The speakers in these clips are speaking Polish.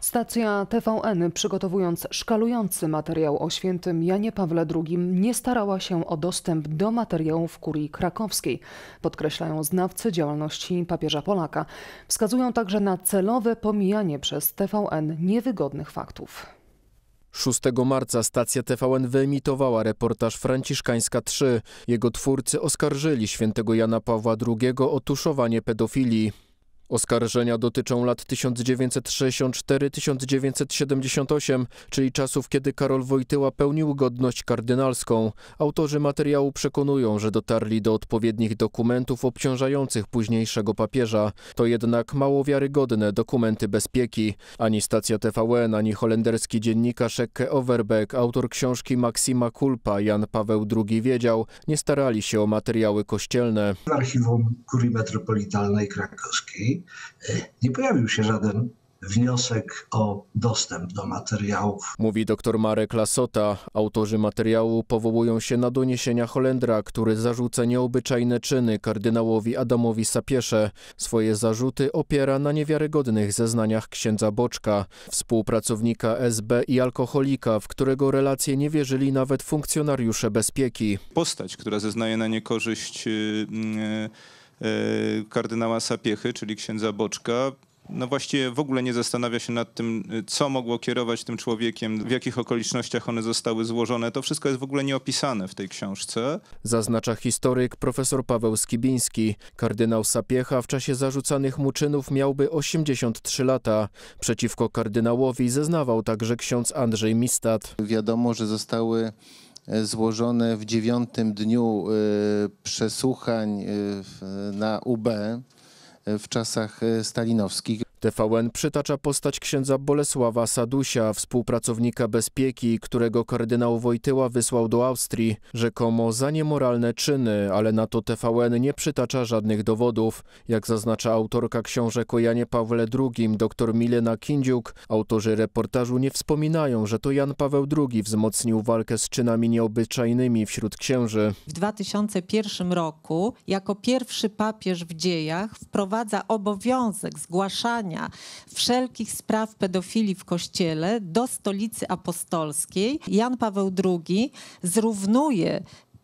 Stacja TVN, przygotowując szkalujący materiał o świętym Janie Pawle II, nie starała się o dostęp do materiałów kurii krakowskiej, podkreślają znawcy działalności papieża Polaka. Wskazują także na celowe pomijanie przez TVN niewygodnych faktów. 6 marca stacja TVN wyemitowała reportaż Franciszkańska 3. Jego twórcy oskarżyli świętego Jana Pawła II o tuszowanie pedofilii. Oskarżenia dotyczą lat 1964-1978, czyli czasów, kiedy Karol Wojtyła pełnił godność kardynalską. Autorzy materiału przekonują, że dotarli do odpowiednich dokumentów obciążających późniejszego papieża. To jednak mało wiarygodne dokumenty bezpieki. Ani stacja TVN, ani holenderski dziennikarz Eke Overbeck, autor książki Maksima Kulpa, Jan Paweł II wiedział, nie starali się o materiały kościelne. W archiwum kurii metropolitalnej krakowskiej E, nie pojawił się żaden wniosek o dostęp do materiałów. Mówi dr Marek Lasota. Autorzy materiału powołują się na doniesienia Holendra, który zarzuca nieobyczajne czyny kardynałowi Adamowi Sapiesze. Swoje zarzuty opiera na niewiarygodnych zeznaniach księdza Boczka, współpracownika SB i alkoholika, w którego relacje nie wierzyli nawet funkcjonariusze bezpieki. Postać, która zeznaje na niekorzyść... Yy, yy E, kardynała Sapiechy, czyli księdza Boczka, no właściwie w ogóle nie zastanawia się nad tym, e, co mogło kierować tym człowiekiem, w jakich okolicznościach one zostały złożone. To wszystko jest w ogóle nieopisane w tej książce. Zaznacza historyk profesor Paweł Skibiński. Kardynał Sapiecha w czasie zarzucanych mu czynów miałby 83 lata. Przeciwko kardynałowi zeznawał także ksiądz Andrzej Mistat. Wiadomo, że zostały złożone w dziewiątym dniu e, przesłuchań e, na UB e, w czasach stalinowskich. TVN przytacza postać księdza Bolesława Sadusia, współpracownika bezpieki, którego kardynał Wojtyła wysłał do Austrii, rzekomo za niemoralne czyny, ale na to TVN nie przytacza żadnych dowodów. Jak zaznacza autorka książek o Janie Pawle II, dr Milena Kindziuk, autorzy reportażu nie wspominają, że to Jan Paweł II wzmocnił walkę z czynami nieobyczajnymi wśród księży. W 2001 roku jako pierwszy papież w dziejach wprowadza obowiązek zgłaszania przeniesienia wszelkich spraw pedofilii w Kościele do stolicy apostolskiej, Jan Paweł II zrównuje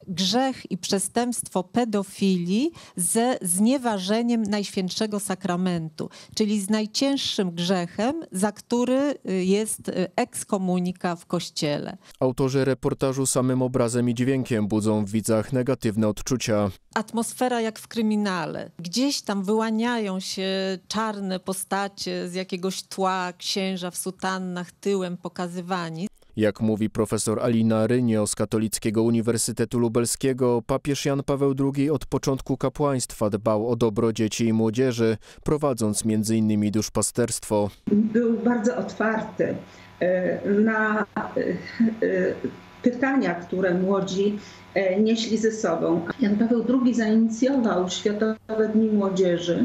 grzech i przestępstwo pedofilii ze znieważeniem Najświętszego Sakramentu, czyli z najcięższym grzechem, za który y, jest y, ekskomunika w Kościele. Autorzy reportażu samym obrazem i dźwiękiem budzą w widzach negatywne odczucia. Atmosfera jak w kryminale. Gdzieś tam wyłaniają się czarne postacie z jakiegoś tła, księża w sutannach tyłem pokazywani. Jak mówi profesor Alina Rynio z Katolickiego Uniwersytetu Lubelskiego, papież Jan Paweł II od początku kapłaństwa dbał o dobro dzieci i młodzieży, prowadząc m.in. duszpasterstwo. Był bardzo otwarty e, na e, e, pytania, które młodzi nieśli ze sobą. Jan Paweł II zainicjował Światowe Dni Młodzieży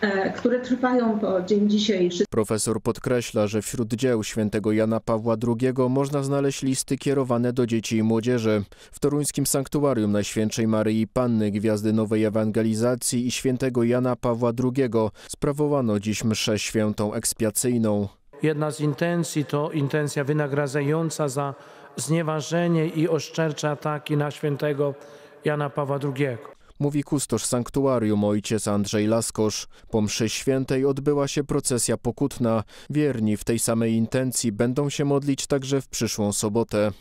E, które trwają po dzień dzisiejszy. Profesor podkreśla, że wśród dzieł świętego Jana Pawła II można znaleźć listy kierowane do dzieci i młodzieży. W toruńskim sanktuarium Najświętszej Maryi Panny Gwiazdy Nowej Ewangelizacji i świętego Jana Pawła II sprawowano dziś mszę świętą ekspiacyjną. Jedna z intencji to intencja wynagradzająca za znieważenie i oszczercze ataki na świętego Jana Pawła II mówi kustosz sanktuarium ojciec Andrzej Laskosz. Po mszy świętej odbyła się procesja pokutna. Wierni w tej samej intencji będą się modlić także w przyszłą sobotę.